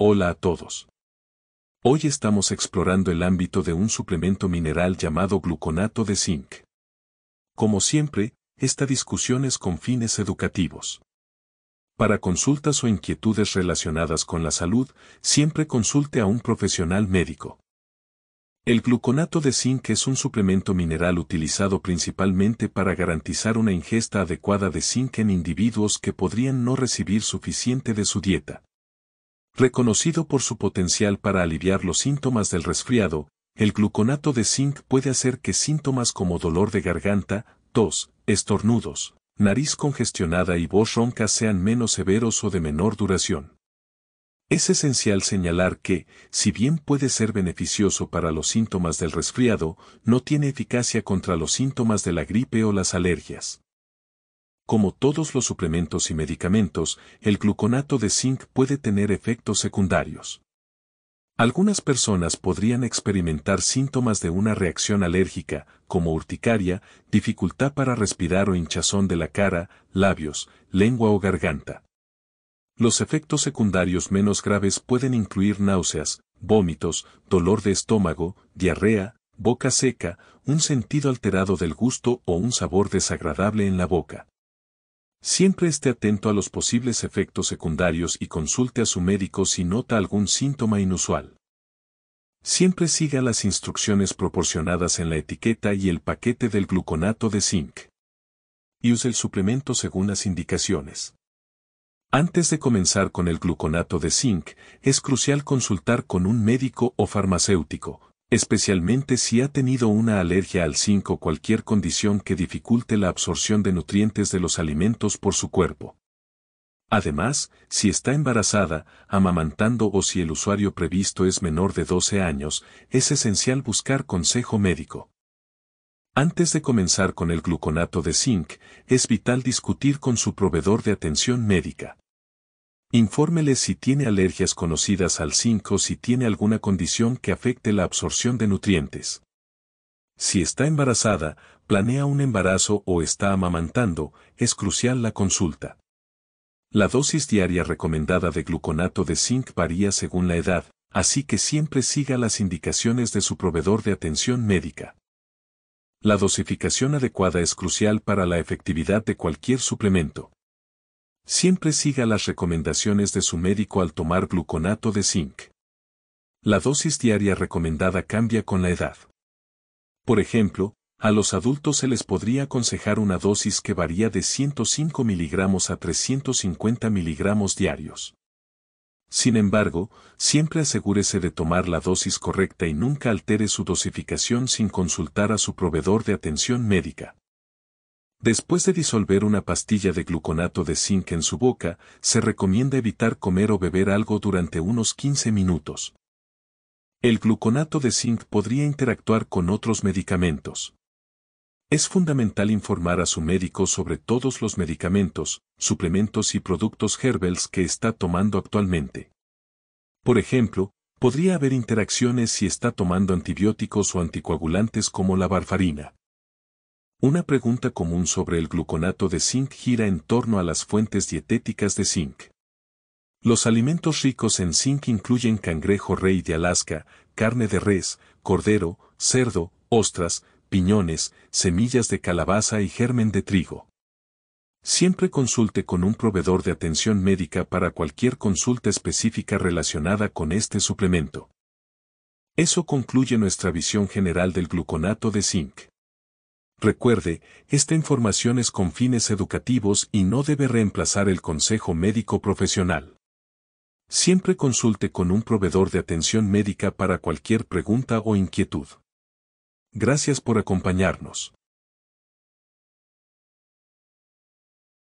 Hola a todos. Hoy estamos explorando el ámbito de un suplemento mineral llamado gluconato de zinc. Como siempre, esta discusión es con fines educativos. Para consultas o inquietudes relacionadas con la salud, siempre consulte a un profesional médico. El gluconato de zinc es un suplemento mineral utilizado principalmente para garantizar una ingesta adecuada de zinc en individuos que podrían no recibir suficiente de su dieta. Reconocido por su potencial para aliviar los síntomas del resfriado, el gluconato de zinc puede hacer que síntomas como dolor de garganta, tos, estornudos, nariz congestionada y voz ronca sean menos severos o de menor duración. Es esencial señalar que, si bien puede ser beneficioso para los síntomas del resfriado, no tiene eficacia contra los síntomas de la gripe o las alergias. Como todos los suplementos y medicamentos, el gluconato de zinc puede tener efectos secundarios. Algunas personas podrían experimentar síntomas de una reacción alérgica, como urticaria, dificultad para respirar o hinchazón de la cara, labios, lengua o garganta. Los efectos secundarios menos graves pueden incluir náuseas, vómitos, dolor de estómago, diarrea, boca seca, un sentido alterado del gusto o un sabor desagradable en la boca. Siempre esté atento a los posibles efectos secundarios y consulte a su médico si nota algún síntoma inusual. Siempre siga las instrucciones proporcionadas en la etiqueta y el paquete del gluconato de zinc. Y use el suplemento según las indicaciones. Antes de comenzar con el gluconato de zinc, es crucial consultar con un médico o farmacéutico, especialmente si ha tenido una alergia al zinc o cualquier condición que dificulte la absorción de nutrientes de los alimentos por su cuerpo. Además, si está embarazada, amamantando o si el usuario previsto es menor de 12 años, es esencial buscar consejo médico. Antes de comenzar con el gluconato de zinc, es vital discutir con su proveedor de atención médica. Infórmele si tiene alergias conocidas al zinc o si tiene alguna condición que afecte la absorción de nutrientes. Si está embarazada, planea un embarazo o está amamantando, es crucial la consulta. La dosis diaria recomendada de gluconato de zinc varía según la edad, así que siempre siga las indicaciones de su proveedor de atención médica. La dosificación adecuada es crucial para la efectividad de cualquier suplemento. Siempre siga las recomendaciones de su médico al tomar gluconato de zinc. La dosis diaria recomendada cambia con la edad. Por ejemplo, a los adultos se les podría aconsejar una dosis que varía de 105 miligramos a 350 miligramos diarios. Sin embargo, siempre asegúrese de tomar la dosis correcta y nunca altere su dosificación sin consultar a su proveedor de atención médica. Después de disolver una pastilla de gluconato de zinc en su boca, se recomienda evitar comer o beber algo durante unos 15 minutos. El gluconato de zinc podría interactuar con otros medicamentos. Es fundamental informar a su médico sobre todos los medicamentos, suplementos y productos Herbels que está tomando actualmente. Por ejemplo, podría haber interacciones si está tomando antibióticos o anticoagulantes como la barfarina. Una pregunta común sobre el gluconato de zinc gira en torno a las fuentes dietéticas de zinc. Los alimentos ricos en zinc incluyen cangrejo rey de Alaska, carne de res, cordero, cerdo, ostras, piñones, semillas de calabaza y germen de trigo. Siempre consulte con un proveedor de atención médica para cualquier consulta específica relacionada con este suplemento. Eso concluye nuestra visión general del gluconato de zinc. Recuerde, esta información es con fines educativos y no debe reemplazar el consejo médico profesional. Siempre consulte con un proveedor de atención médica para cualquier pregunta o inquietud. Gracias por acompañarnos.